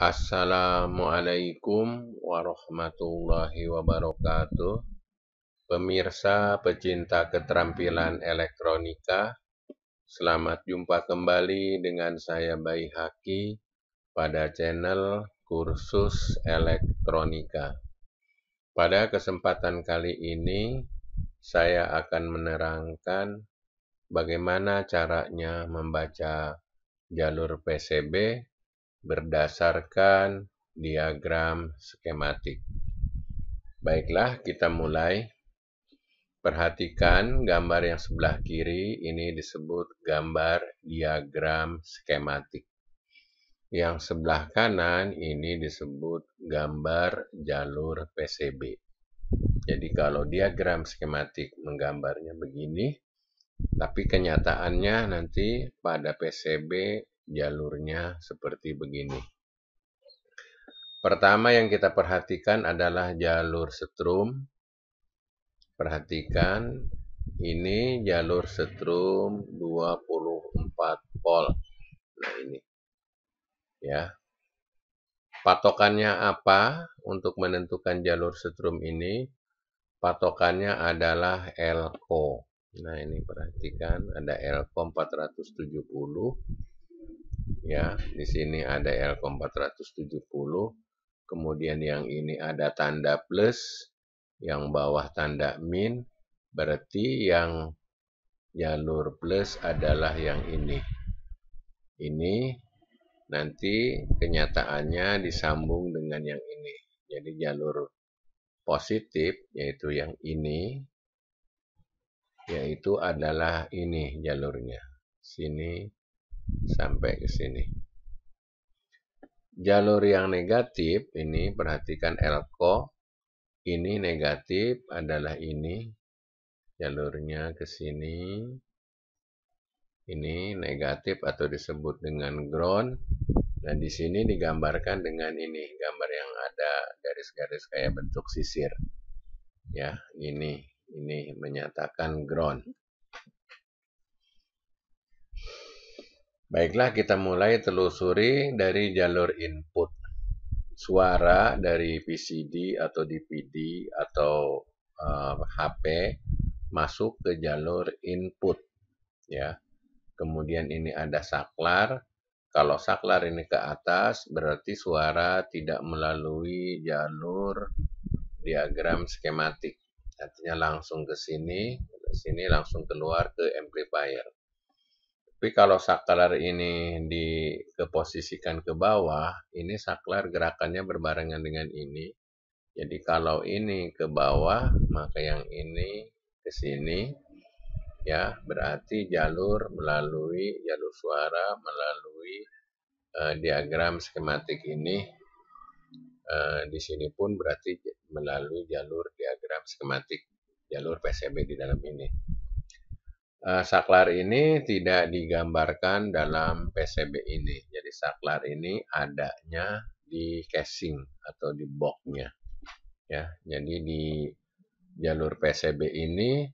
Assalamualaikum warahmatullahi wabarakatuh. Pemirsa pecinta keterampilan elektronika, selamat jumpa kembali dengan saya Bayi Haki pada channel kursus elektronika. Pada kesempatan kali ini, saya akan menerangkan bagaimana caranya membaca jalur PCB berdasarkan diagram skematik. Baiklah, kita mulai. Perhatikan gambar yang sebelah kiri, ini disebut gambar diagram skematik. Yang sebelah kanan ini disebut gambar jalur PCB. Jadi kalau diagram skematik menggambarnya begini, tapi kenyataannya nanti pada PCB jalurnya seperti begini. Pertama yang kita perhatikan adalah jalur setrum. Perhatikan ini jalur setrum 24 volt. Nah ini. Ya. Patokannya apa untuk menentukan jalur setrum ini? Patokannya adalah elko. Nah ini perhatikan ada elko 470 ya di sini ada L 470 kemudian yang ini ada tanda plus yang bawah tanda min berarti yang jalur plus adalah yang ini ini nanti kenyataannya disambung dengan yang ini jadi jalur positif yaitu yang ini yaitu adalah ini jalurnya sini sampai ke sini. Jalur yang negatif ini perhatikan elko ini negatif adalah ini jalurnya ke sini. Ini negatif atau disebut dengan ground dan di sini digambarkan dengan ini gambar yang ada garis-garis kayak bentuk sisir. Ya, ini ini menyatakan ground. Baiklah, kita mulai telusuri dari jalur input. Suara dari VCD atau DVD atau uh, eh, HP masuk ke jalur input. ya. Kemudian ini ada saklar. Kalau saklar ini ke atas, berarti suara tidak melalui jalur diagram skematik. Artinya langsung ke sini, ke sini langsung keluar ke amplifier. Tapi kalau saklar ini dikeposisikan ke bawah, ini saklar gerakannya berbarengan dengan ini. Jadi kalau ini ke bawah, maka yang ini ke sini. Ya, berarti jalur melalui jalur suara melalui uh, diagram skematik ini. Uh, di sini pun berarti melalui jalur diagram skematik jalur PCB di dalam ini. Eh, saklar ini tidak digambarkan dalam PCB ini. Jadi saklar ini adanya di casing atau di boxnya. Ya, jadi di jalur PCB ini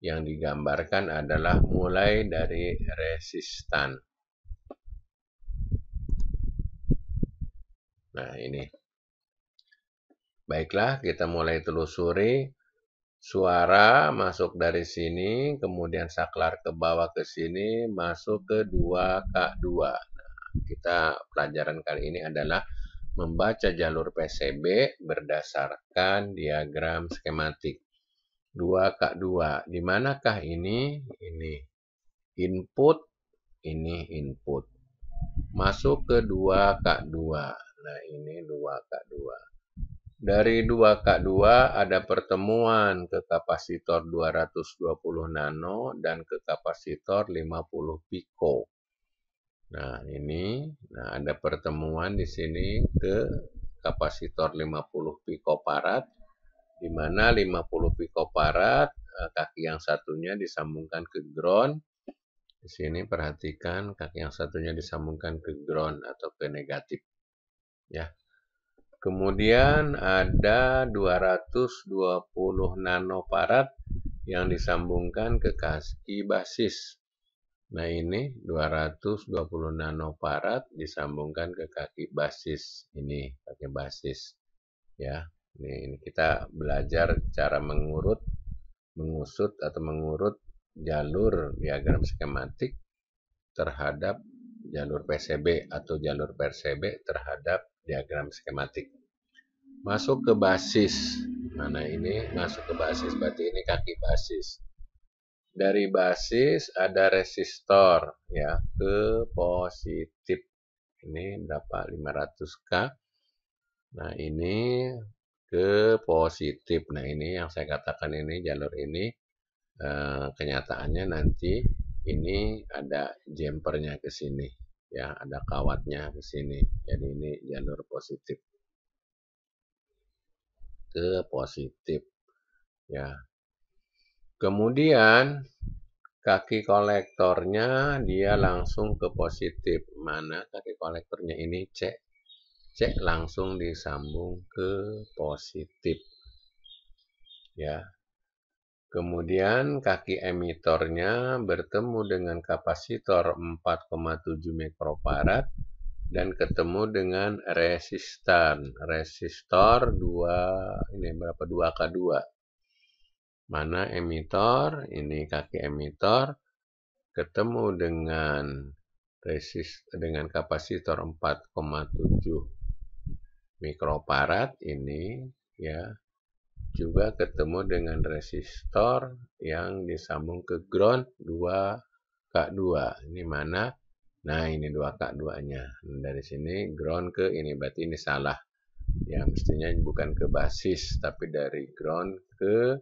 yang digambarkan adalah mulai dari resistan. Nah, ini. Baiklah, kita mulai telusuri suara masuk dari sini, kemudian saklar ke bawah ke sini, masuk ke 2K2. Nah, kita pelajaran kali ini adalah membaca jalur PCB berdasarkan diagram skematik. 2K2, di manakah ini? Ini input, ini input. Masuk ke 2K2. Nah, ini 2K2 dari 2K2 ada pertemuan ke kapasitor 220 nano dan ke kapasitor 50 pico. Nah, ini nah ada pertemuan di sini ke kapasitor 50 picofarad di mana 50 parat eh, kaki yang satunya disambungkan ke ground. Di sini perhatikan kaki yang satunya disambungkan ke ground atau ke negatif. Ya, Kemudian ada 220 parat yang disambungkan ke kaki basis. Nah ini 220 parat disambungkan ke kaki basis. Ini kaki basis. Ya, ini, ini kita belajar cara mengurut, mengusut atau mengurut jalur diagram skematik terhadap jalur PCB atau jalur PCB terhadap diagram skematik. Masuk ke basis. Mana nah ini? Masuk ke basis. Berarti ini kaki basis. Dari basis ada resistor ya ke positif. Ini berapa? 500K. Nah, ini ke positif. Nah, ini yang saya katakan ini jalur ini eh, kenyataannya nanti ini ada jempernya ke sini ya ada kawatnya ke sini jadi ini jalur positif ke positif ya kemudian kaki kolektornya dia langsung ke positif mana kaki kolektornya ini cek, cek langsung disambung ke positif ya Kemudian kaki emitornya bertemu dengan kapasitor 4,7 mikrofarad dan ketemu dengan resistan. Resistor 2 ini berapa 2K2. Mana emitor? Ini kaki emitor ketemu dengan resist dengan kapasitor 4,7 mikrofarad ini ya juga ketemu dengan resistor yang disambung ke ground 2K2. Ini mana? Nah, ini 2K2-nya. Dari sini ground ke ini, berarti ini salah. Ya, mestinya bukan ke basis, tapi dari ground ke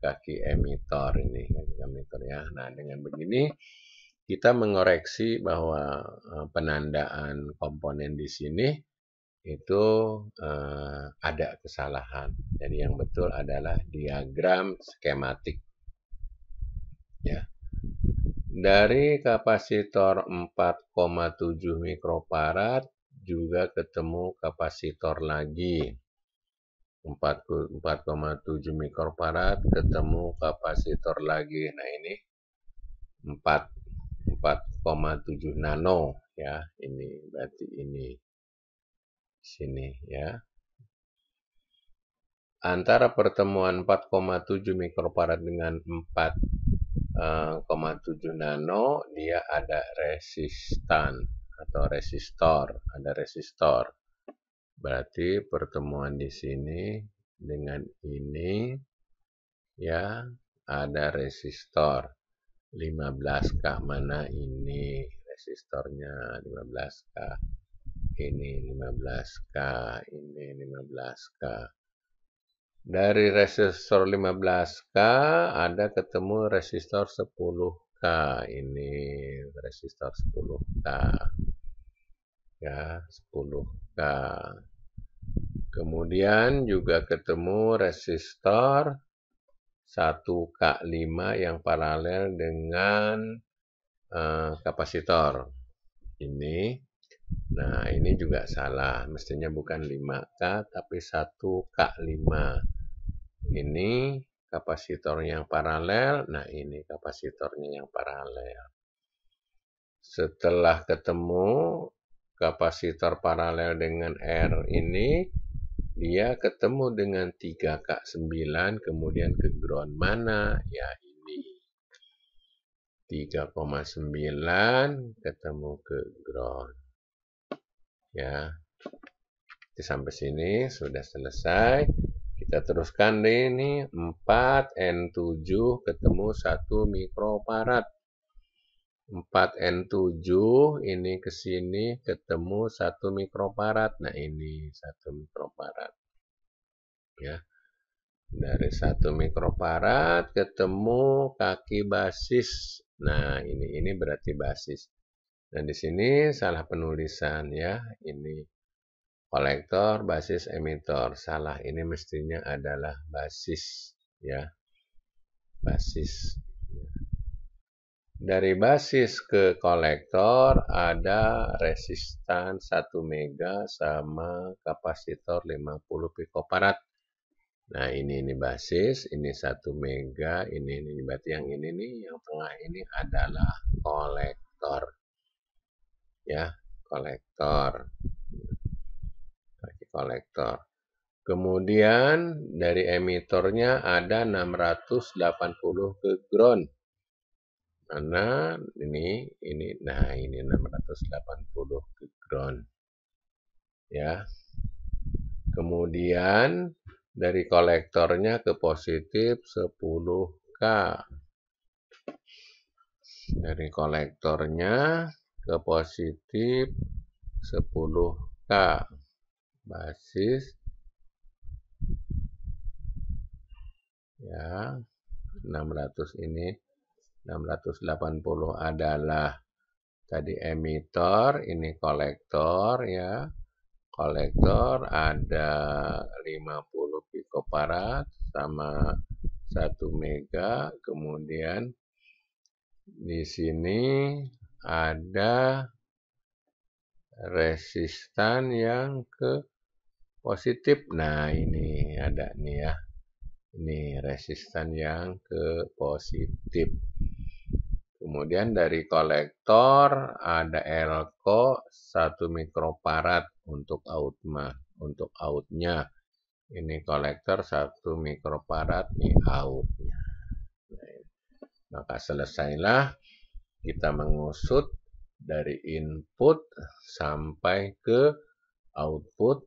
kaki emitor ini. Kaki emitor ya. Nah, dengan begini kita mengoreksi bahwa eh, penandaan komponen di sini itu uh, ada kesalahan. Jadi yang betul adalah diagram skematik. Ya. Dari kapasitor 4,7 mikrofarad juga ketemu kapasitor lagi. 4,7 mikrofarad ketemu kapasitor lagi. Nah, ini 4 4,7 nano ya. Ini berarti ini sini ya. Antara pertemuan 4,7 mikrofarad dengan 4,7 eh, nano dia ada resistan atau resistor, ada resistor. Berarti pertemuan di sini dengan ini ya ada resistor 15K mana ini resistornya 15K ini 15K, ini 15K. Dari resistor 15K ada ketemu resistor 10K. Ini resistor 10K. Ya, 10K. Kemudian juga ketemu resistor 1K5 yang paralel dengan uh, kapasitor. Ini Nah, ini juga salah. Mestinya bukan 5K, tapi 1K5. Ini kapasitornya yang paralel. Nah, ini kapasitornya yang paralel. Setelah ketemu kapasitor paralel dengan R ini, dia ketemu dengan 3K9, kemudian ke ground mana? Ya, ini. 3,9 ketemu ke ground ya jadi sampai sini sudah selesai kita teruskan deh ini 4 N7 ketemu 1 mikrofarad 4 N7 ini ke sini ketemu 1 mikrofarad nah ini 1 mikrofarad ya dari satu mikrofarad ketemu kaki basis. Nah, ini ini berarti basis. Dan di sini salah penulisan ya. Ini kolektor, basis, emitor. Salah. Ini mestinya adalah basis ya. Basis. Dari basis ke kolektor ada resistan 1 mega sama kapasitor 50 pikofarad. Nah, ini ini basis, ini 1 mega, ini ini berarti yang ini nih yang tengah ini adalah kolektor ya kolektor lagi kolektor kemudian dari emitornya ada 680 ke ground mana ini ini nah ini 680 ke ground ya kemudian dari kolektornya ke positif 10k dari kolektornya ke positif 10K basis ya 600 ini 680 adalah tadi emitor ini kolektor ya kolektor ada 50 pikoparad sama 1 mega kemudian di sini ada resistan yang ke positif. Nah, ini ada nih ya. Ini resistan yang ke positif. Kemudian dari kolektor ada elko 1 mikrofarad untuk outma, untuk outnya. Ini kolektor 1 mikrofarad nih outnya. Nah, maka selesailah kita mengusut dari input sampai ke output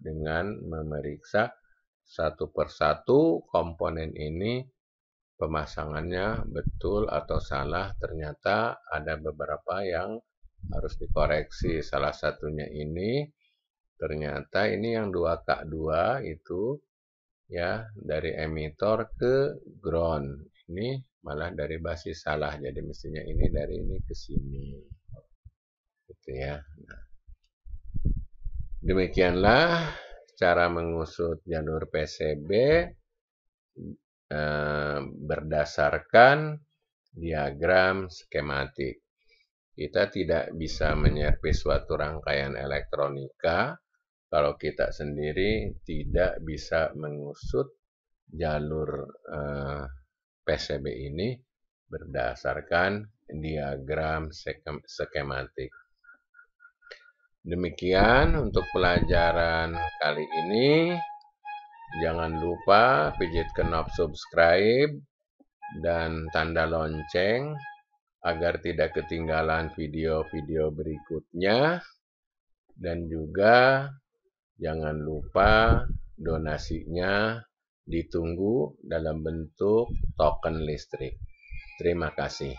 dengan memeriksa satu persatu komponen ini pemasangannya betul atau salah ternyata ada beberapa yang harus dikoreksi salah satunya ini ternyata ini yang 2K2 itu ya dari emitor ke ground ini malah dari basis salah jadi mestinya ini dari ini ke sini gitu ya nah. demikianlah cara mengusut jalur PCB eh, berdasarkan diagram skematik kita tidak bisa menyerpis suatu rangkaian elektronika kalau kita sendiri tidak bisa mengusut jalur eh, PCB ini berdasarkan diagram skematik. Demikian untuk pelajaran kali ini. Jangan lupa pijit knob subscribe dan tanda lonceng agar tidak ketinggalan video-video berikutnya. Dan juga jangan lupa donasinya ditunggu dalam bentuk token listrik. Terima kasih.